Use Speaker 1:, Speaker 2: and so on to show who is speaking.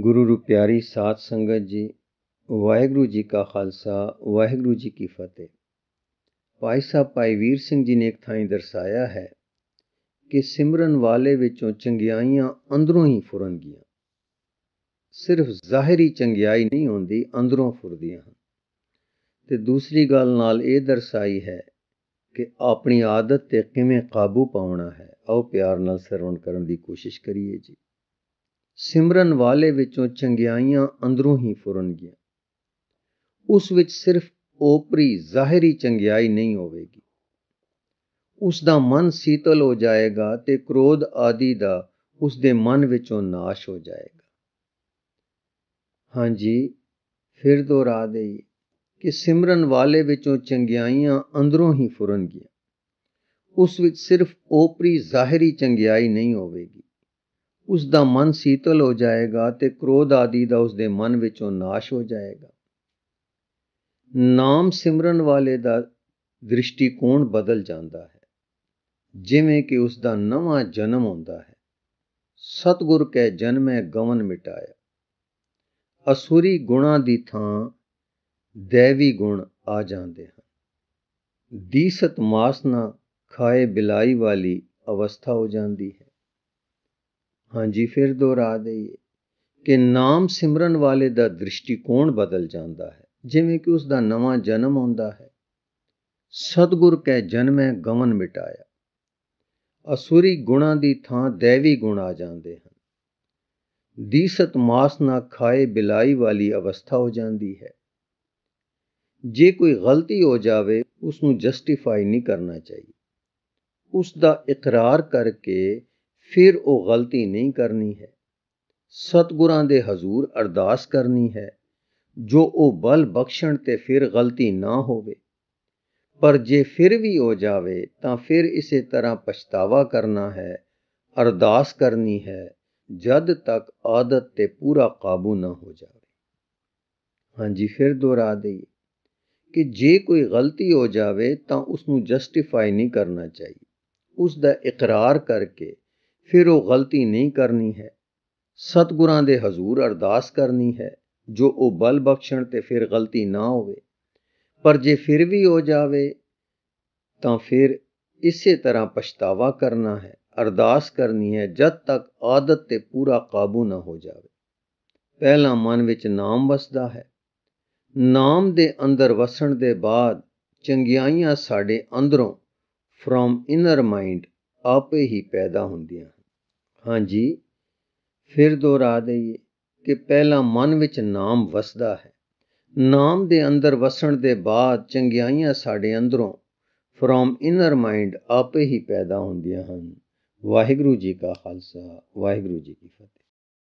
Speaker 1: ਗੁਰੂ ਰੂਪਿਆਰੀ ਸਾਧ ਸੰਗਤ ਜੀ ਵਾਹਿਗੁਰੂ ਜੀ ਕਾ ਖਾਲਸਾ ਵਾਹਿਗੁਰੂ ਜੀ ਕੀ ਫਤਿਹ ਭਾਈ ਸਾਹਿਬ ਭਾਈ ਵੀਰ ਸਿੰਘ ਜੀ ਨੇ ਇੱਕ ਥਾਂ ਦਰਸਾਇਆ ਹੈ ਕਿ ਸਿਮਰਨ ਵਾਲੇ ਵਿੱਚੋਂ ਚੰਗਿਆਈਆਂ ਅੰਦਰੋਂ ਹੀ ਫੁਰਨਗੀਆਂ ਸਿਰਫ ਜ਼ਾਹਿਰੀ ਚੰਗਿਆਈ ਨਹੀਂ ਹੁੰਦੀ ਅੰਦਰੋਂ ਫੁਰਦੀਆਂ ਹਨ ਤੇ ਦੂਸਰੀ ਗੱਲ ਨਾਲ ਇਹ ਦਰਸਾਈ ਹੈ ਕਿ ਆਪਣੀ ਆਦਤ ਤੇ ਕਿਵੇਂ ਕਾਬੂ ਪਾਉਣਾ ਹੈ ਆਓ ਪਿਆਰ ਨਾਲ ਸਰਵਣ ਕਰਨ ਦੀ ਕੋਸ਼ਿਸ਼ ਕਰੀਏ ਜੀ ਸਿਮਰਨ ਵਾਲੇ ਵਿੱਚੋਂ ਚੰਗਿਆਈਆਂ ਅੰਦਰੋਂ ਹੀ ਫੁਰਨਗੀਆਂ ਉਸ ਵਿੱਚ ਸਿਰਫ ਓਪਰੀ ਜ਼ਾਹਿਰੀ ਚੰਗਿਆਈ ਨਹੀਂ ਹੋਵੇਗੀ ਉਸ ਦਾ ਮਨ ਸੀਤਲ ਹੋ ਜਾਏਗਾ ਤੇ ਕ੍ਰੋਧ ਆਦਿ ਦਾ ਉਸ ਦੇ ਮਨ ਵਿੱਚੋਂ ਨਾਸ਼ ਹੋ ਜਾਏਗਾ ਹਾਂਜੀ ਫਿਰ ਦੁਹਰਾ ਦੇਈ ਕਿ ਸਿਮਰਨ ਵਾਲੇ ਵਿੱਚੋਂ ਚੰਗਿਆਈਆਂ ਅੰਦਰੋਂ ਹੀ ਫੁਰਨਗੀਆਂ ਉਸ ਵਿੱਚ ਸਿਰਫ ਓਪਰੀ ਜ਼ਾਹਿਰੀ ਚੰਗਿਆਈ ਨਹੀਂ ਹੋਵੇਗੀ ਉਸ ਦਾ ਮਨ ਸੀਤਲ ਹੋ ਜਾਏਗਾ ਤੇ ਕ੍ਰੋਧ ਆਦਿ ਦਾ ਉਸ ਦੇ ਮਨ ਵਿੱਚੋਂ ਨਾਸ਼ ਹੋ ਜਾਏਗਾ ਨਾਮ ਸਿਮਰਨ ਵਾਲੇ ਦਾ ਦ੍ਰਿਸ਼ਟੀਕੋਣ ਬਦਲ ਜਾਂਦਾ ਹੈ ਜਿਵੇਂ ਕਿ ਉਸ ਦਾ ਨਵਾਂ ਜਨਮ ਹੁੰਦਾ ਹੈ ਸਤਗੁਰ ਕੈ ਜਨਮੈ ਗਵਨ ਮਿਟਾਇਆ ਅਸੂਰੀ ਗੁਣਾ ਦੀ ਥਾਂ ਦੇਵੀ ਗੁਣ ਆ ਜਾਂਦੇ ਹਨ ਦੀਸਤ ਮਾਸਨਾ ਖਾਏ ਬਿਲਾਈ ਵਾਲੀ ਅਵਸਥਾ ਹੋ ਜਾਂਦੀ ਹੈ ਹਾਂਜੀ ਫਿਰ ਦੁਹਰਾ ਦਈਏ ਕਿ ਨਾਮ ਸਿਮਰਨ ਵਾਲੇ ਦਾ ਦ੍ਰਿਸ਼ਟੀਕੋਣ ਬਦਲ ਜਾਂਦਾ ਹੈ ਜਿਵੇਂ ਕਿ ਉਸ ਦਾ ਨਵਾਂ ਜਨਮ ਹੁੰਦਾ ਹੈ ਸਤਗੁਰ ਕੈ ਜਨਮੈ ਗਵਨ ਮਿਟਾਇਆ ਅਸੂਰੀ ਗੁਣਾ ਦੀ ਥਾਂ ਦੇਵੀ ਗੁਣ ਆ ਜਾਂਦੇ ਹਨ ਦੀਸਤ ਮਾਸ ਨਾ ਖਾਏ ਬਿਲਾਈ ਵਾਲੀ ਅਵਸਥਾ ਹੋ ਜਾਂਦੀ ਹੈ ਜੇ ਕੋਈ ਗਲਤੀ ਹੋ ਜਾਵੇ ਉਸ ਨੂੰ ਜਸਟੀਫਾਈ ਨਹੀਂ ਕਰਨਾ ਚਾਹੀਦਾ ਉਸ ਦਾ ਇਕਰਾਰ ਕਰਕੇ ਫਿਰ ਉਹ ਗਲਤੀ ਨਹੀਂ ਕਰਨੀ ਹੈ ਸਤਗੁਰਾਂ ਦੇ ਹਜ਼ੂਰ ਅਰਦਾਸ ਕਰਨੀ ਹੈ ਜੋ ਉਹ ਬਲ ਬਖਸ਼ਣ ਤੇ ਫਿਰ ਗਲਤੀ ਨਾ ਹੋਵੇ ਪਰ ਜੇ ਫਿਰ ਵੀ ਹੋ ਜਾਵੇ ਤਾਂ ਫਿਰ ਇਸੇ ਤਰ੍ਹਾਂ ਪਛਤਾਵਾ ਕਰਨਾ ਹੈ ਅਰਦਾਸ ਕਰਨੀ ਹੈ ਜਦ ਤੱਕ ਆਦਤ ਤੇ ਪੂਰਾ ਕਾਬੂ ਨਾ ਹੋ ਜਾਵੇ ਹਾਂਜੀ ਫਿਰ ਦੁਹਰਾ ਦਈਏ ਕਿ ਜੇ ਕੋਈ ਗਲਤੀ ਹੋ ਜਾਵੇ ਤਾਂ ਉਸ ਨੂੰ ਜਸਟੀਫਾਈ ਨਹੀਂ ਕਰਨਾ ਚਾਹੀਦਾ ਉਸ ਦਾ ਇਕਰਾਰ ਕਰਕੇ ਫਿਰ ਉਹ ਗਲਤੀ ਨਹੀਂ ਕਰਨੀ ਹੈ ਸਤਗੁਰਾਂ ਦੇ ਹਜ਼ੂਰ ਅਰਦਾਸ ਕਰਨੀ ਹੈ ਜੋ ਉਹ ਬਲ ਬਖਸ਼ਣ ਤੇ ਫਿਰ ਗਲਤੀ ਨਾ ਹੋਵੇ ਪਰ ਜੇ ਫਿਰ ਵੀ ਹੋ ਜਾਵੇ ਤਾਂ ਫਿਰ ਇਸੇ ਤਰ੍ਹਾਂ ਪਛਤਾਵਾ ਕਰਨਾ ਹੈ ਅਰਦਾਸ ਕਰਨੀ ਹੈ ਜਦ ਤੱਕ ਆਦਤ ਤੇ ਪੂਰਾ ਕਾਬੂ ਨਾ ਹੋ ਜਾਵੇ ਪਹਿਲਾ ਮਨ ਵਿੱਚ ਨਾਮ ਵਸਦਾ ਹੈ ਨਾਮ ਦੇ ਅੰਦਰ ਵਸਣ ਦੇ ਬਾਅਦ ਚੰਗਿਆਈਆਂ ਸਾਡੇ ਅੰਦਰੋਂ ਫਰੋਮ ਇਨਰ ਮਾਈਂਡ ਆਪੇ ਹੀ ਪੈਦਾ ਹੁੰਦੀਆਂ ਹਾਂਜੀ ਫਿਰ ਦੁਹਰਾ ਦਈਏ ਕਿ ਪਹਿਲਾ ਮਨ ਵਿੱਚ ਨਾਮ ਵਸਦਾ ਹੈ ਨਾਮ ਦੇ ਅੰਦਰ ਵਸਣ ਦੇ ਬਾਅਦ ਚੰਗਿਆਈਆਂ ਸਾਡੇ ਅੰਦਰੋਂ ਫਰੋਮ ਇਨਰ ਮਾਈਂਡ ਆਪੇ ਹੀ ਪੈਦਾ ਹੁੰਦੀਆਂ ਹਨ ਵਾਹਿਗੁਰੂ ਜੀ ਕਾ ਖਾਲਸਾ ਵਾਹਿਗੁਰੂ ਜੀ ਕੀ ਫਤਿਹ